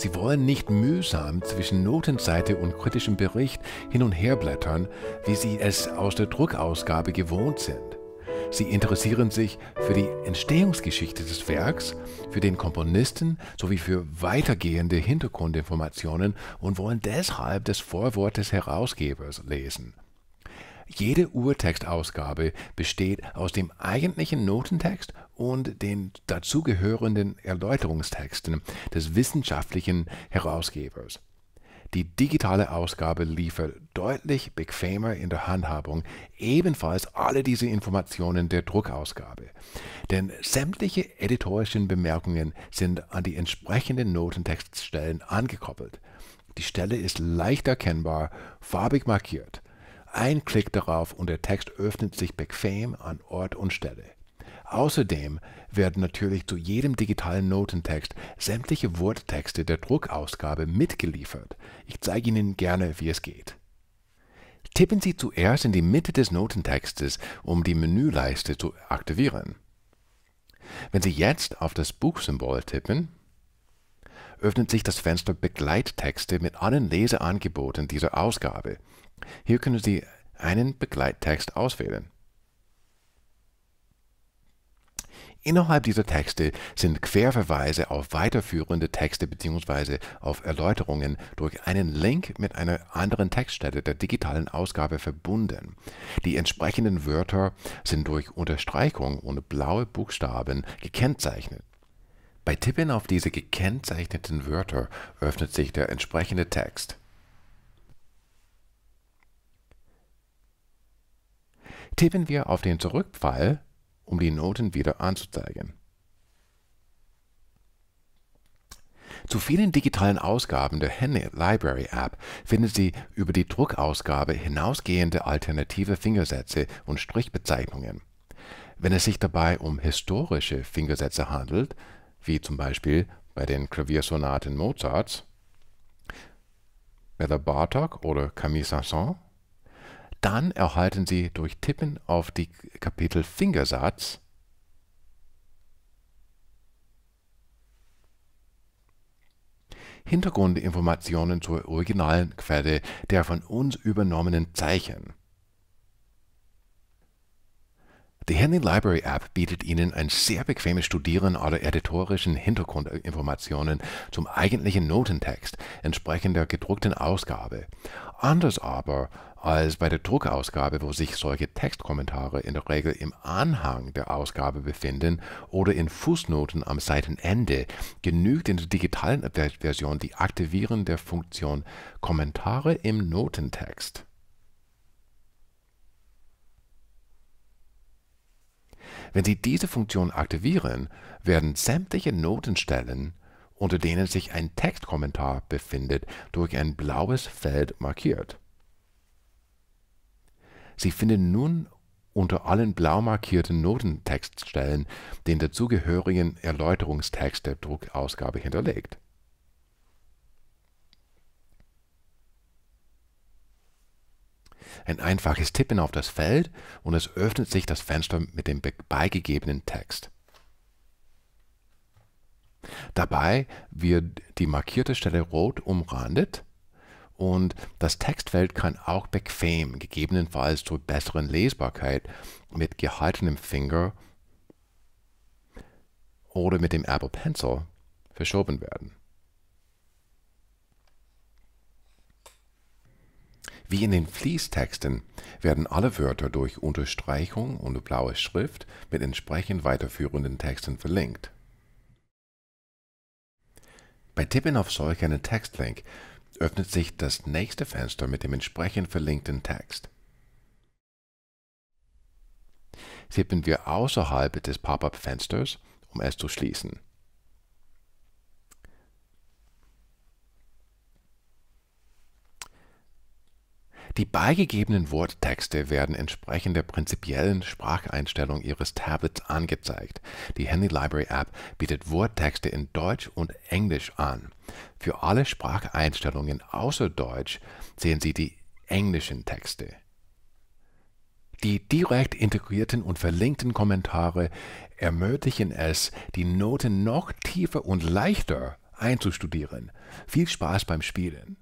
Sie wollen nicht mühsam zwischen Notenseite und kritischem Bericht hin und her blättern, wie Sie es aus der Druckausgabe gewohnt sind. Sie interessieren sich für die Entstehungsgeschichte des Werks, für den Komponisten sowie für weitergehende Hintergrundinformationen und wollen deshalb das Vorwort des Herausgebers lesen. Jede Urtextausgabe besteht aus dem eigentlichen Notentext und den dazugehörenden Erläuterungstexten des wissenschaftlichen Herausgebers. Die digitale Ausgabe liefert deutlich bequemer in der Handhabung ebenfalls alle diese Informationen der Druckausgabe. Denn sämtliche editorischen Bemerkungen sind an die entsprechenden Notentextstellen angekoppelt. Die Stelle ist leicht erkennbar, farbig markiert. Ein Klick darauf und der Text öffnet sich bequem an Ort und Stelle. Außerdem werden natürlich zu jedem digitalen Notentext sämtliche Worttexte der Druckausgabe mitgeliefert. Ich zeige Ihnen gerne, wie es geht. Tippen Sie zuerst in die Mitte des Notentextes, um die Menüleiste zu aktivieren. Wenn Sie jetzt auf das Buchsymbol tippen, öffnet sich das Fenster Begleittexte mit allen Leseangeboten dieser Ausgabe. Hier können Sie einen Begleittext auswählen. Innerhalb dieser Texte sind Querverweise auf weiterführende Texte bzw. auf Erläuterungen durch einen Link mit einer anderen Textstelle der digitalen Ausgabe verbunden. Die entsprechenden Wörter sind durch Unterstreichung und blaue Buchstaben gekennzeichnet. Bei Tippen auf diese gekennzeichneten Wörter öffnet sich der entsprechende Text. Tippen wir auf den Zurückpfeil, um die Noten wieder anzuzeigen. Zu vielen digitalen Ausgaben der Henne Library App finden Sie über die Druckausgabe hinausgehende alternative Fingersätze und Strichbezeichnungen. Wenn es sich dabei um historische Fingersätze handelt, wie zum Beispiel bei den Klaviersonaten Mozarts, Bella Bartok oder Camille Saint-Saëns, dann erhalten Sie durch Tippen auf die Kapitel Fingersatz Hintergrundinformationen zur originalen Quelle der von uns übernommenen Zeichen. Die Handy Library App bietet Ihnen ein sehr bequemes Studieren aller editorischen Hintergrundinformationen zum eigentlichen Notentext entsprechend der gedruckten Ausgabe. Anders aber als bei der Druckausgabe, wo sich solche Textkommentare in der Regel im Anhang der Ausgabe befinden oder in Fußnoten am Seitenende, genügt in der digitalen Version die Aktivierung der Funktion Kommentare im Notentext. Wenn Sie diese Funktion aktivieren, werden sämtliche Notenstellen, unter denen sich ein Textkommentar befindet, durch ein blaues Feld markiert. Sie finden nun unter allen blau markierten Notentextstellen den dazugehörigen Erläuterungstext der Druckausgabe hinterlegt. Ein einfaches Tippen auf das Feld und es öffnet sich das Fenster mit dem beigegebenen Text. Dabei wird die markierte Stelle rot umrandet und das Textfeld kann auch bequem, gegebenenfalls zur besseren Lesbarkeit, mit gehaltenem Finger oder mit dem Apple Pencil verschoben werden. Wie in den Fließtexten werden alle Wörter durch Unterstreichung und blaue Schrift mit entsprechend weiterführenden Texten verlinkt. Bei Tippen auf solch einen Textlink öffnet sich das nächste Fenster mit dem entsprechend verlinkten Text. Tippen wir außerhalb des Pop-up-Fensters, um es zu schließen. Die beigegebenen Worttexte werden entsprechend der prinzipiellen Spracheinstellung Ihres Tablets angezeigt. Die Handy Library App bietet Worttexte in Deutsch und Englisch an. Für alle Spracheinstellungen außer Deutsch sehen Sie die englischen Texte. Die direkt integrierten und verlinkten Kommentare ermöglichen es, die Noten noch tiefer und leichter einzustudieren. Viel Spaß beim Spielen!